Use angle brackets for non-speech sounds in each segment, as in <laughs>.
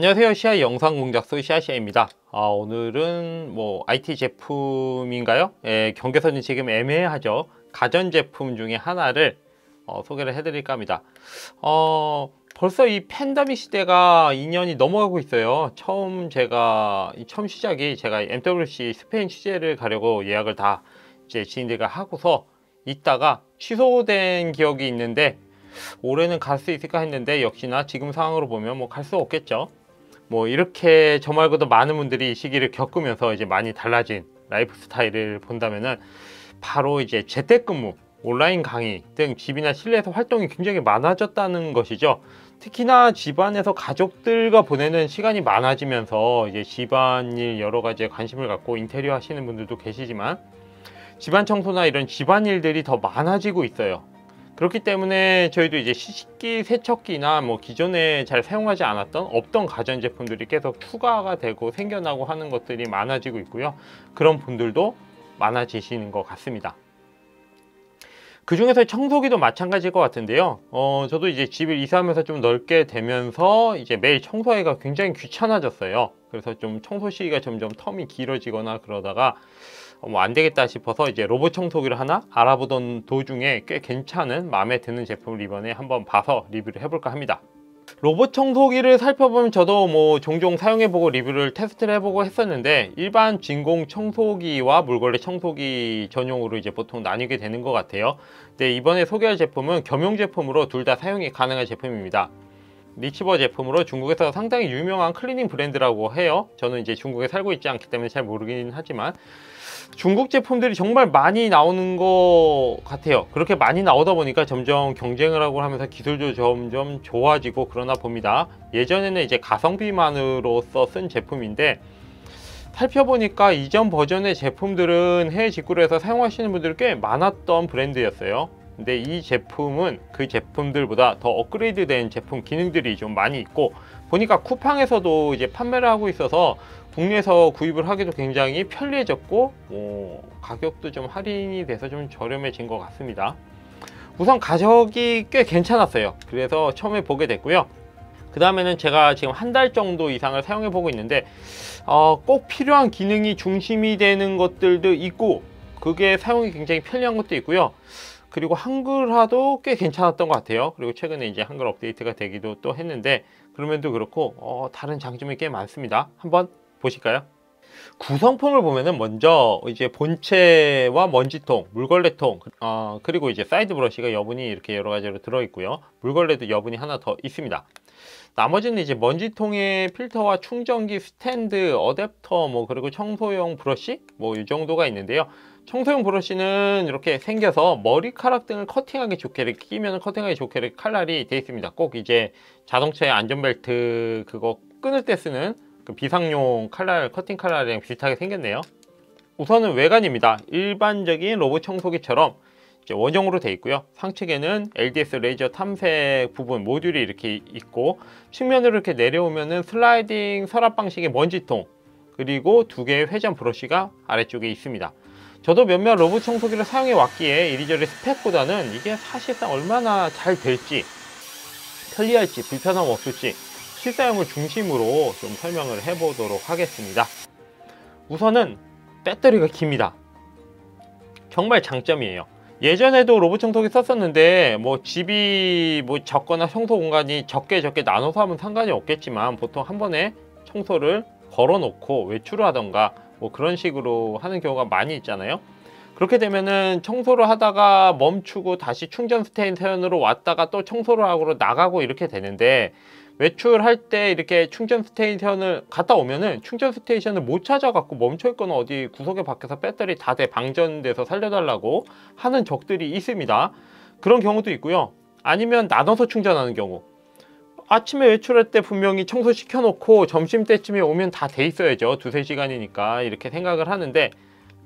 안녕하세요 CI 영상 공작소 CICI입니다 아, 오늘은 뭐 IT 제품인가요? 예, 경계선이 지금 애매하죠 가전제품 중에 하나를 어, 소개를 해드릴까 합니다 어, 벌써 이 팬데믹 시대가 2년이 넘어가고 있어요 처음 제가 처음 시작이 제가 MWC 스페인 취재를 가려고 예약을 다 이제 지인들과 하고서 있다가 취소된 기억이 있는데 올해는 갈 수 있을까 했는데 역시나 지금 상황으로 보면 뭐 갈 수 없겠죠 뭐 이렇게 저 말고도 많은 분들이 이 시기를 겪으면서 이제 많이 달라진 라이프 스타일을 본다면은 바로 이제 재택근무, 온라인 강의 등 집이나 실내에서 활동이 굉장히 많아졌다는 것이죠. 특히나 집안에서 가족들과 보내는 시간이 많아지면서 이제 집안일 여러 가지에 관심을 갖고 인테리어 하시는 분들도 계시지만 집안 청소나 이런 집안일들이 더 많아지고 있어요. 그렇기 때문에 저희도 이제 시식기, 세척기나 뭐 기존에 잘 사용하지 않았던 없던 가전제품들이 계속 추가가 되고 생겨나고 하는 것들이 많아지고 있고요. 그런 분들도 많아지시는 것 같습니다. 그 중에서 청소기도 마찬가지일 것 같은데요. 어, 저도 이제 집을 이사하면서 좀 넓게 되면서 이제 매일 청소하기가 굉장히 귀찮아졌어요. 그래서 좀 청소 시기가 점점 텀이 길어지거나 그러다가 어, 뭐안 되겠다 싶어서 이제 로봇 청소기를 하나 알아보던 도중에 꽤 괜찮은 마음에 드는 제품을 이번에 한번 봐서 리뷰를 해볼까 합니다. 로봇 청소기를 살펴보면 저도 뭐 종종 사용해보고 리뷰를 테스트를 해보고 했었는데 일반 진공 청소기와 물걸레 청소기 전용으로 이제 보통 나뉘게 되는 것 같아요 근데 네, 이번에 소개할 제품은 겸용 제품으로 둘 다 사용이 가능한 제품입니다 리치버 제품으로 중국에서 상당히 유명한 클리닝 브랜드라고 해요 저는 이제 중국에 살고 있지 않기 때문에 잘 모르긴 하지만 중국 제품들이 정말 많이 나오는 것 같아요 그렇게 많이 나오다 보니까 점점 경쟁을 하고 하면서 기술도 점점 좋아지고 그러나 봅니다 예전에는 이제 가성비만으로서 쓴 제품인데 살펴보니까 이전 버전의 제품들은 해외 직구로 해서 사용하시는 분들이 꽤 많았던 브랜드였어요 근데 이 제품은 그 제품들보다 더 업그레이드 된 제품 기능들이 좀 많이 있고 보니까 쿠팡에서도 이제 판매를 하고 있어서 국내에서 구입을 하기도 굉장히 편리해졌고 뭐 가격도 좀 할인이 돼서 좀 저렴해진 것 같습니다 우선 가격이 꽤 괜찮았어요 그래서 처음에 보게 됐고요 그 다음에는 제가 지금 한 달 정도 이상을 사용해 보고 있는데 어, 꼭 필요한 기능이 중심이 되는 것들도 있고 그게 사용이 굉장히 편리한 것도 있고요 그리고 한글화도 꽤 괜찮았던 것 같아요. 그리고 최근에 이제 한글 업데이트가 되기도 또 했는데 그럼에도 그렇고 어, 다른 장점이 꽤 많습니다. 한번 보실까요? 구성품을 보면은 먼저 이제 본체와 먼지통, 물걸레통, 그, 어, 그리고 이제 사이드 브러쉬가 여분이 이렇게 여러 가지로 들어있고요. 물걸레도 여분이 하나 더 있습니다. 나머지는 이제 먼지통에 필터와 충전기 스탠드, 어댑터, 뭐 그리고 청소용 브러쉬 뭐이 정도가 있는데요. 청소용 브러쉬는 이렇게 생겨서 머리카락 등을 커팅하기 좋게 이렇게 끼면 커팅하기 좋게 이렇게 칼날이 되어 있습니다 꼭 이제 자동차의 안전벨트 그거 끊을 때 쓰는 그 비상용 칼날 커팅 칼날이랑 비슷하게 생겼네요 우선은 외관입니다 일반적인 로봇 청소기처럼 원형으로 되어 있고요 상측에는 LDS 레이저 탐색 부분 모듈이 이렇게 있고 측면으로 이렇게 내려오면은 슬라이딩 서랍 방식의 먼지통 그리고 두 개의 회전 브러쉬가 아래쪽에 있습니다 저도 몇몇 로봇 청소기를 사용해 왔기에 이리저리 스펙보다는 이게 사실상 얼마나 잘 될지 편리할지 불편함 없을지 실사용을 중심으로 좀 설명을 해보도록 하겠습니다 우선은 배터리가 깁니다 정말 장점이에요 예전에도 로봇 청소기 썼었는데 뭐 집이 뭐 적거나 청소 공간이 적게 적게 나눠서 하면 상관이 없겠지만 보통 한 번에 청소를 걸어놓고 외출을 하던가 뭐 그런 식으로 하는 경우가 많이 있잖아요 그렇게 되면은 청소를 하다가 멈추고 다시 충전 스테이션으로 왔다가 또 청소를 하고 나가고 이렇게 되는데 외출할 때 이렇게 충전 스테이션을 갔다 오면은 충전 스테이션을 못 찾아갖고 멈춰있거나 어디 구석에 밖에서 배터리 다 돼 방전돼서 살려달라고 하는 적들이 있습니다 그런 경우도 있고요 아니면 나눠서 충전하는 경우 아침에 외출할 때 분명히 청소시켜놓고 점심때쯤에 오면 다 돼 있어야죠. 두세 시간이니까 이렇게 생각을 하는데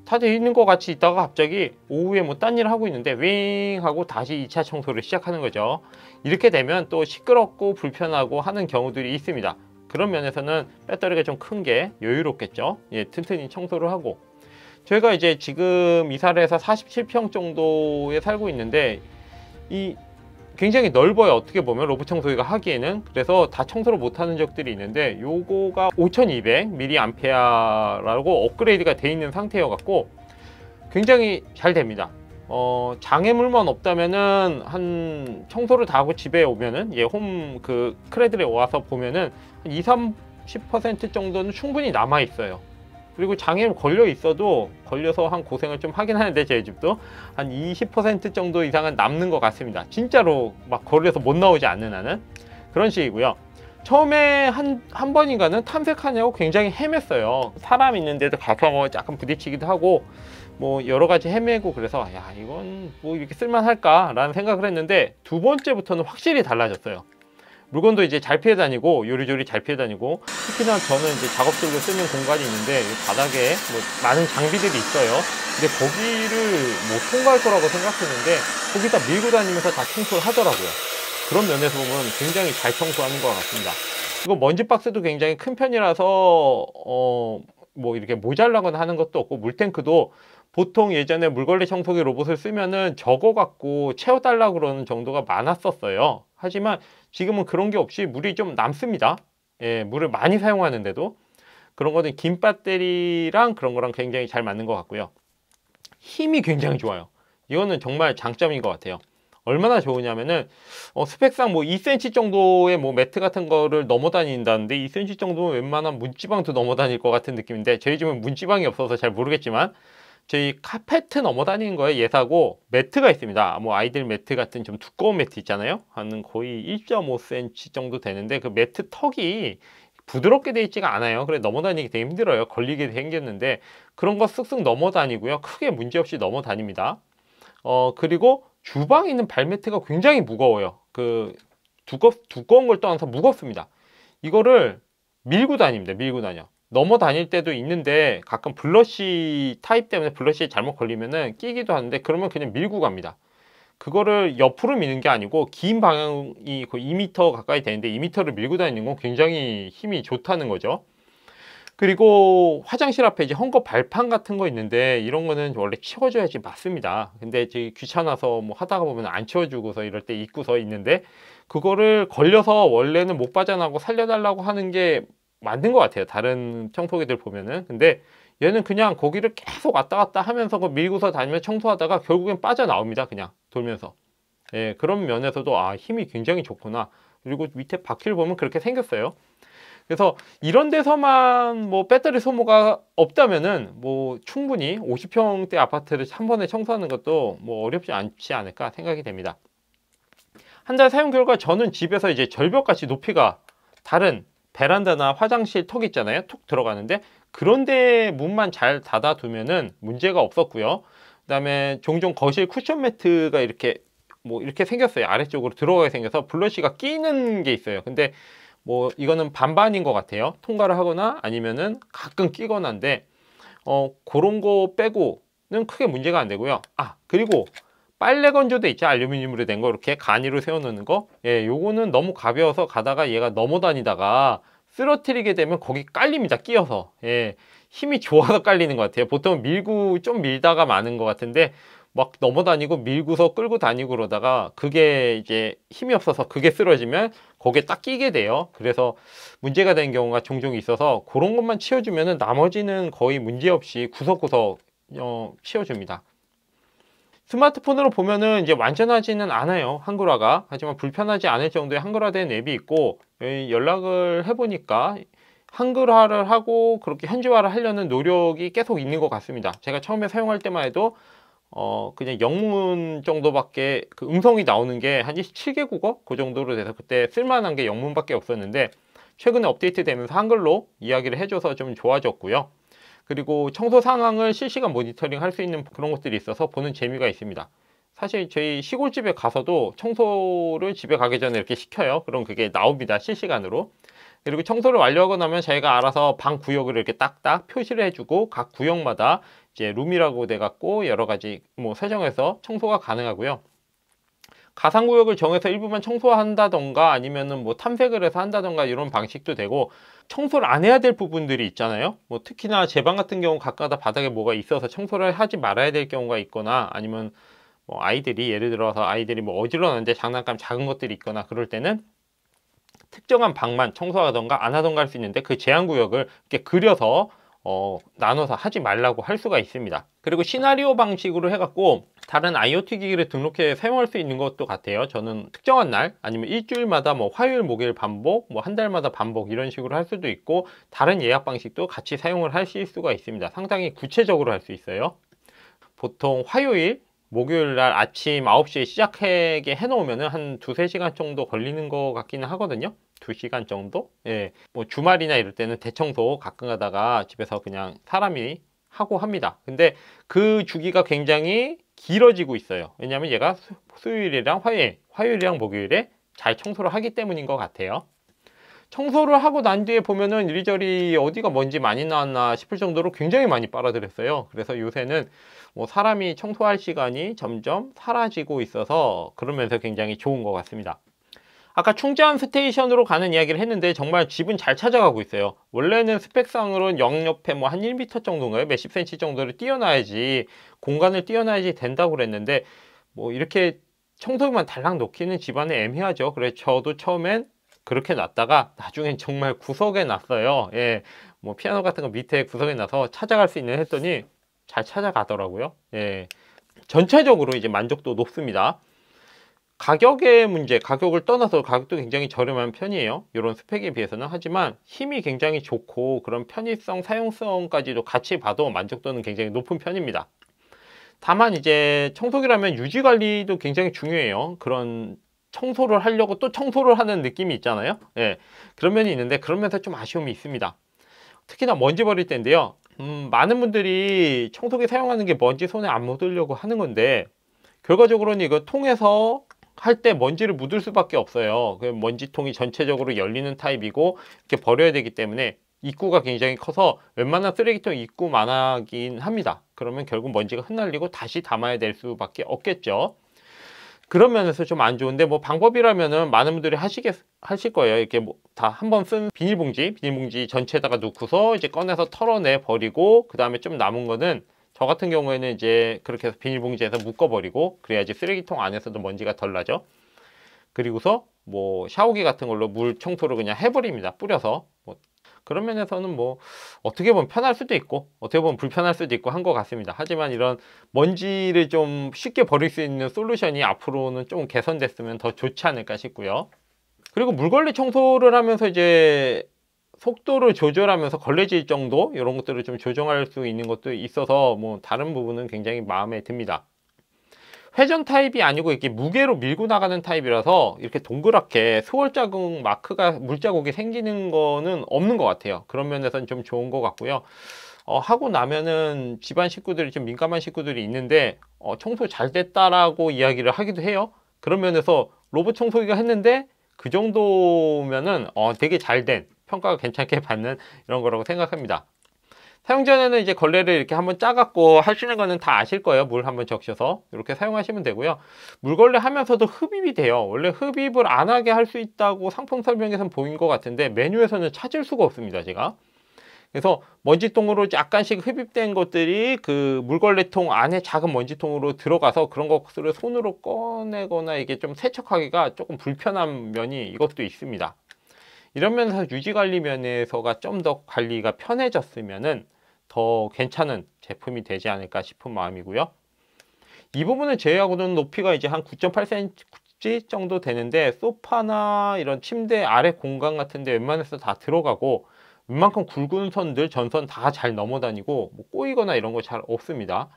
다 돼 있는 것 같이 있다가 갑자기 오후에 뭐 딴일을 하고 있는데 윙 하고 다시 2차 청소를 시작하는 거죠. 이렇게 되면 또 시끄럽고 불편하고 하는 경우들이 있습니다. 그런 면에서는 배터리가 좀 큰 게 여유롭겠죠. 예, 튼튼히 청소를 하고 저희가 이제 지금 이사를 해서 47평 정도에 살고 있는데 이 굉장히 넓어요 어떻게 보면 로봇 청소기가 하기에는 그래서 다 청소를 못하는 적들이 있는데 요거가 5200mAh라고 업그레이드가 돼 있는 상태여 갖고 굉장히 잘 됩니다 어, 장애물만 없다면은 한 청소를 다 하고 집에 오면은 예홈그 크레들에 와서 보면은 한 2, 30% 정도는 충분히 남아 있어요 그리고 장애를 걸려 있어도 걸려서 한 고생을 좀 하긴 하는데 제 집도 한 20% 정도 이상은 남는 것 같습니다 진짜로 막 걸려서 못 나오지 않는 한은 그런 식이고요 처음에 한, 한 번인가는 탐색하냐고 굉장히 헤맸어요 사람 있는데도 가서 뭐 약간 부딪히기도 하고 뭐 여러 가지 헤매고 그래서 야 이건 뭐 이렇게 쓸만할까 라는 생각을 했는데 두 번째부터는 확실히 달라졌어요 물건도 이제 잘 피해 다니고 요리조리 잘 피해 다니고 특히나 저는 이제 작업실로 쓰는 공간이 있는데 바닥에 뭐 많은 장비들이 있어요. 근데 거기를 뭐 통과할 거라고 생각했는데 거기다 밀고 다니면서 다 청소를 하더라고요. 그런 면에서 보면 굉장히 잘 청소하는 것 같습니다. 이거 먼지 박스도 굉장히 큰 편이라서 어 뭐 이렇게 모자라거나 하는 것도 없고 물탱크도 보통 예전에 물걸레 청소기 로봇을 쓰면은 적어 갖고 채워달라 그러는 정도가 많았었어요. 하지만 지금은 그런 게 없이 물이 좀 남습니다. 예, 물을 많이 사용하는데도 그런 거는 김 배터리랑 그런 거랑 굉장히 잘 맞는 것 같고요. 힘이 굉장히 좋아요. 이거는 정말 장점인 것 같아요. 얼마나 좋으냐면은 어, 스펙상 뭐 2cm 정도의 뭐 매트 같은 거를 넘어다닌다는데 2cm 정도면 웬만한 문지방도 넘어다닐 것 같은 느낌인데 저희 집은 문지방이 없어서 잘 모르겠지만 저희 카페트 넘어다니는 거에 예사고 매트가 있습니다. 뭐 아이들 매트 같은 좀 두꺼운 매트 있잖아요. 한 거의 1.5cm 정도 되는데 그 매트 턱이 부드럽게 돼 있지가 않아요. 그래 넘어다니기 되게 힘들어요. 걸리게 생겼는데 그런 거 쓱쓱 넘어다니고요. 크게 문제없이 넘어다닙니다. 어 그리고 주방에 있는 발매트가 굉장히 무거워요. 그 두껍, 두꺼운 걸 떠나서 무겁습니다. 이거를 밀고 다닙니다. 밀고 다녀. 넘어 다닐 때도 있는데 가끔 블러쉬 타입 때문에 블러쉬에 잘못 걸리면은 끼기도 하는데 그러면 그냥 밀고 갑니다. 그거를 옆으로 미는 게 아니고 긴 방향이 거의 2m 가까이 되는데 2m를 밀고 다니는 건 굉장히 힘이 좋다는 거죠. 그리고 화장실 앞에 이제 헝거 발판 같은 거 있는데 이런 거는 원래 치워줘야지 맞습니다. 근데 귀찮아서 뭐 하다가 보면 안 치워주고서 이럴 때 입고서 있는데 그거를 걸려서 원래는 못 빠져나고 살려달라고 하는 게 만든 것 같아요. 다른 청소기들 보면은. 근데 얘는 그냥 거기를 계속 왔다 갔다 하면서 그 밀고서 다니며 청소하다가 결국엔 빠져나옵니다. 그냥 돌면서. 예, 그런 면에서도 아 힘이 굉장히 좋구나. 그리고 밑에 바퀴를 보면 그렇게 생겼어요. 그래서 이런 데서만 뭐 배터리 소모가 없다면은 뭐 충분히 50평대 아파트를 한 번에 청소하는 것도 뭐 어렵지 않지 않을까 생각이 됩니다. 한 달 사용 결과 저는 집에서 이제 절벽같이 높이가 다른 베란다나 화장실 턱 있잖아요. 툭 들어가는데 그런데 문만 잘 닫아두면은 문제가 없었고요. 그다음에 종종 거실 쿠션 매트가 이렇게 뭐 이렇게 생겼어요. 아래쪽으로 들어가게 생겨서 블러쉬가 끼는 게 있어요. 근데 뭐 이거는 반반인 것 같아요. 통과를 하거나 아니면은 가끔 끼거나한데어 그런 거 빼고는 크게 문제가 안 되고요. 아 그리고 빨래 건조대 있죠 알루미늄으로 된 거 이렇게 간이로 세워놓는 거 예, 요거는 너무 가벼워서 가다가 얘가 넘어다니다가 쓰러뜨리게 되면 거기 깔립니다 끼어서 예, 힘이 좋아서 깔리는 것 같아요 보통 밀고 좀 밀다가 많은 것 같은데 막 넘어다니고 밀고서 끌고 다니고 그러다가 그게 이제 힘이 없어서 그게 쓰러지면 거기에 딱 끼게 돼요 그래서 문제가 된 경우가 종종 있어서 그런 것만 치워주면 은 나머지는 거의 문제없이 구석구석 어, 치워줍니다 스마트폰으로 보면은 이제 완전하지는 않아요 한글화가 하지만 불편하지 않을 정도의 한글화된 앱이 있고 연락을 해보니까 한글화를 하고 그렇게 현지화를 하려는 노력이 계속 있는 것 같습니다 제가 처음에 사용할 때만 해도 어 그냥 영문 정도밖에 그 음성이 나오는 게 한1 7개 국어 그 정도로 돼서 그때 쓸만한 게 영문밖에 없었는데 최근에 업데이트 되면서 한글로 이야기를 해줘서 좀 좋아졌고요 그리고 청소 상황을 실시간 모니터링 할 수 있는 그런 것들이 있어서 보는 재미가 있습니다. 사실 저희 시골집에 가서도 청소를 집에 가기 전에 이렇게 시켜요. 그럼 그게 나옵니다. 실시간으로. 그리고 청소를 완료하고 나면 자기가 알아서 방 구역을 이렇게 딱딱 표시를 해주고 각 구역마다 이제 룸이라고 돼갖고 여러 가지 뭐 설정해서 청소가 가능하고요. 가상구역을 정해서 일부만 청소한다던가 아니면은 뭐 탐색을 해서 한다던가 이런 방식도 되고 청소를 안 해야 될 부분들이 있잖아요 뭐 특히나 제 방 같은 경우 가까다 바닥에 뭐가 있어서 청소를 하지 말아야 될 경우가 있거나 아니면 뭐 아이들이 예를 들어서 아이들이 뭐 어지러웠는데 장난감 작은 것들이 있거나 그럴 때는 특정한 방만 청소하던가 안 하던가 할 수 있는데 그 제한 구역을 이렇게 그려서 어, 나눠서 하지 말라고 할 수가 있습니다. 그리고 시나리오 방식으로 해갖고 다른 IoT 기기를 등록해 사용할 수 있는 것도 같아요. 저는 특정한 날 아니면 일주일마다 뭐 화요일, 목요일 반복, 뭐 한 달마다 반복 이런 식으로 할 수도 있고 다른 예약 방식도 같이 사용을 하실 수가 있습니다. 상당히 구체적으로 할 수 있어요. 보통 화요일, 목요일 날 아침 9시에 시작하게 해놓으면 한 두 세 시간 정도 걸리는 것 같기는 하거든요. 두시간 정도? 예. 뭐 주말이나 이럴 때는 대청소 가끔 가다가 집에서 그냥 사람이 하고 합니다. 근데 그 주기가 굉장히 길어지고 있어요. 왜냐하면 얘가 수요일이랑 화요일, 화요일이랑 목요일에 잘 청소를 하기 때문인 것 같아요. 청소를 하고 난 뒤에 보면은 이리저리 어디가 먼지 많이 나왔나 싶을 정도로 굉장히 많이 빨아들였어요. 그래서 요새는 뭐 사람이 청소할 시간이 점점 사라지고 있어서 그러면서 굉장히 좋은 것 같습니다. 아까 충전 스테이션으로 가는 이야기를 했는데 정말 집은 잘 찾아가고 있어요. 원래는 스펙상으로는 영 옆에 뭐 한 1m 정도인가요? 몇십 센치 정도를 뛰어나야지 공간을 뛰어나야지 된다고 그랬는데 뭐 이렇게 청소기만 달랑 놓기는 집안에 애매하죠. 그래서 저도 처음엔 그렇게 놨다가 나중엔 정말 구석에 놨어요. 예. 뭐 피아노 같은 거 밑에 구석에 놔서 찾아갈 수 있는 했더니 잘 찾아가더라고요. 예. 전체적으로 이제 만족도 높습니다. 가격의 문제, 가격을 떠나서 가격도 굉장히 저렴한 편이에요. 이런 스펙에 비해서는. 하지만 힘이 굉장히 좋고 그런 편의성, 사용성까지도 같이 봐도 만족도는 굉장히 높은 편입니다. 다만 이제 청소기라면 유지관리도 굉장히 중요해요. 그런 청소를 하려고 또 청소를 하는 느낌이 있잖아요. 예, 그런 면이 있는데 그러면서 좀 아쉬움이 있습니다. 특히나 먼지 버릴 때인데요. 음, 많은 분들이 청소기 사용하는 게 먼지 손에 안 묻으려고 하는 건데 결과적으로는 이거 통해서 할때 먼지를 묻을 수밖에 없어요. 그 먼지통이 전체적으로 열리는 타입이고 이렇게 버려야 되기 때문에 입구가 굉장히 커서 웬만한 쓰레기통 입구만 하긴 합니다. 그러면 결국 먼지가 흩날리고 다시 담아야 될 수밖에 없겠죠. 그런 면에서 좀 안 좋은데 뭐 방법이라면은 많은 분들이 하시겠 하실 거예요. 이렇게 뭐다한번 쓴 비닐봉지, 비닐봉지 전체에다가 놓고서 이제 꺼내서 털어내 버리고 그 다음에 좀 남은 거는 저 같은 경우에는 이제 그렇게 해서 비닐봉지에서 묶어버리고 그래야지 쓰레기통 안에서도 먼지가 덜 나죠. 그리고서 뭐 샤워기 같은 걸로 물 청소를 그냥 해버립니다. 뿌려서. 뭐 그런 면에서는 뭐 어떻게 보면 편할 수도 있고 어떻게 보면 불편할 수도 있고 한 것 같습니다. 하지만 이런 먼지를 좀 쉽게 버릴 수 있는 솔루션이 앞으로는 좀 개선됐으면 더 좋지 않을까 싶고요. 그리고 물걸레 청소를 하면서 이제 속도를 조절하면서 걸레질 정도 이런 것들을 좀 조정할 수 있는 것도 있어서 뭐 다른 부분은 굉장히 마음에 듭니다. 회전 타입이 아니고 이렇게 무게로 밀고 나가는 타입이라서 이렇게 동그랗게 수월 자국 마크가 물자국이 생기는 거는 없는 것 같아요. 그런 면에서는 좀 좋은 것 같고요. 어, 하고 나면은 집안 식구들이 좀 민감한 식구들이 있는데 어, 청소 잘 됐다라고 이야기를 하기도 해요. 그런 면에서 로봇 청소기가 했는데 그 정도면은 어, 되게 잘된 평가가 괜찮게 <laughs> 받는 이런 거라고 생각합니다. 사용 전에는 이제 걸레를 이렇게 한번 짜갖고 하시는 거는 다 아실 거예요. 물 한번 적셔서 이렇게 사용하시면 되고요. 물걸레 하면서도 흡입이 돼요. 원래 흡입을 안 하게 할 수 있다고 상품 설명에선 보인 것 같은데 메뉴에서는 찾을 수가 없습니다. 제가. 그래서 먼지통으로 약간씩 흡입된 것들이 그 물걸레통 안에 작은 먼지통으로 들어가서 그런 것들을 손으로 꺼내거나 이게 좀 세척하기가 조금 불편한 면이 이것도 있습니다. 이러면서 유지관리 면에서가 좀 더 관리가 편해졌으면은 더 괜찮은 제품이 되지 않을까 싶은 마음이고요. 이 부분을 제외하고는 높이가 이제 한 9.8cm 정도 되는데 소파나 이런 침대 아래 공간 같은데 웬만해서 다 들어가고 웬만큼 굵은 선들 전선 다 잘 넘어다니고 뭐 꼬이거나 이런 거 잘 없습니다.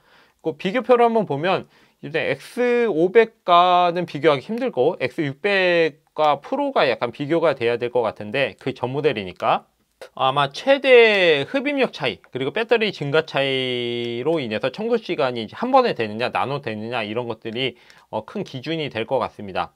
그 비교표를 한번 보면 이제 X500과는 비교하기 힘들고 X600과 프로가 약간 비교가 돼야 될 것 같은데 그 전 모델이니까 아마 최대 흡입력 차이 그리고 배터리 증가 차이로 인해서 청구 시간이 한 번에 되느냐 나눠 되느냐 이런 것들이 어, 큰 기준이 될 것 같습니다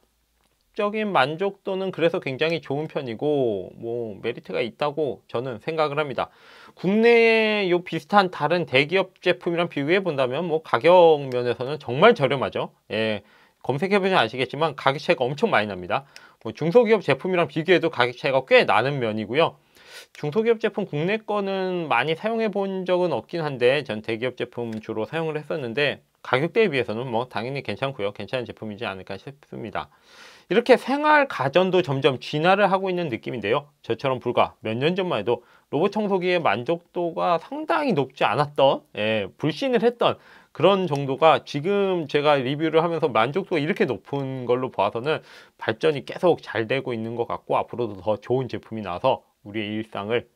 적인 만족도는 그래서 굉장히 좋은 편이고 뭐 메리트가 있다고 저는 생각을 합니다 국내에요 비슷한 다른 대기업 제품이랑 비교해 본다면 뭐 가격 면에서는 정말 저렴하죠. 예. 검색해 보시면 아시겠지만 가격 차이가 엄청 많이 납니다. 뭐 중소기업 제품이랑 비교해도 가격 차이가 꽤 나는 면이고요. 중소기업 제품 국내 거는 많이 사용해 본 적은 없긴 한데 전 대기업 제품 주로 사용을 했었는데 가격대에 비해서는 뭐 당연히 괜찮고요. 괜찮은 제품이지 않을까 싶습니다. 이렇게 생활 가전도 점점 진화를 하고 있는 느낌인데요. 저처럼 불과 몇 년 전만 해도 로봇 청소기의 만족도가 상당히 높지 않았던 예, 불신을 했던 그런 정도가 지금 제가 리뷰를 하면서 만족도가 이렇게 높은 걸로 봐서는 발전이 계속 잘 되고 있는 것 같고 앞으로도 더 좋은 제품이 나와서 우리의 일상을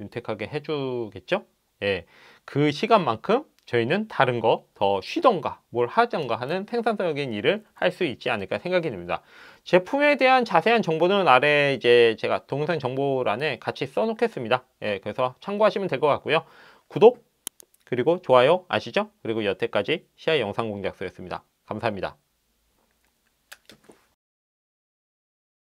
윤택하게 해주겠죠? 예, 그 시간만큼 저희는 다른 거 더 쉬던가 뭘 하던가 하는 생산적인 일을 할 수 있지 않을까 생각이 듭니다. 제품에 대한 자세한 정보는 아래 이제 제가 동영상 정보란에 같이 써놓겠습니다. 예, 그래서 참고하시면 될 것 같고요. 구독, 그리고 좋아요 아시죠? 그리고 여태까지 시아 영상 공작소였습니다. 감사합니다.